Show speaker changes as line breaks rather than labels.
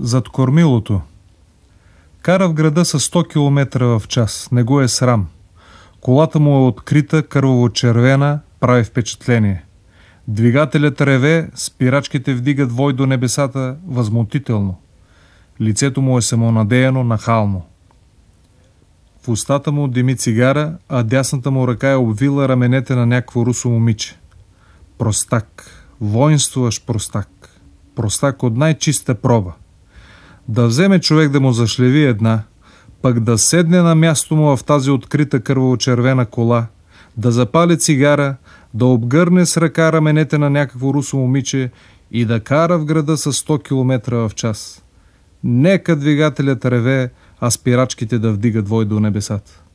зад кормилото. Кара в града с 100 км в час. Не го е срам. Колата му е открита, кърваво-червена, прави впечатление. Двигателят реве, спирачките вдигат вой до небесата възмутително. Лицето му е самонадеяно, нахално. В устата му дими цигара, а дясната му ръка е обвила раменете на някакво русо момиче. Простак. Воинствуваш простак. Простак от най-чиста проба. Да вземе човек да му зашлеви една, пък да седне на място му в тази открита кървоочервена кола, да запали цигара, да обгърне с ръка раменете на някакво русо момиче и да кара в града с 100 км в час. Нека двигателят реве, а спирачките да вдигат вой до небесата.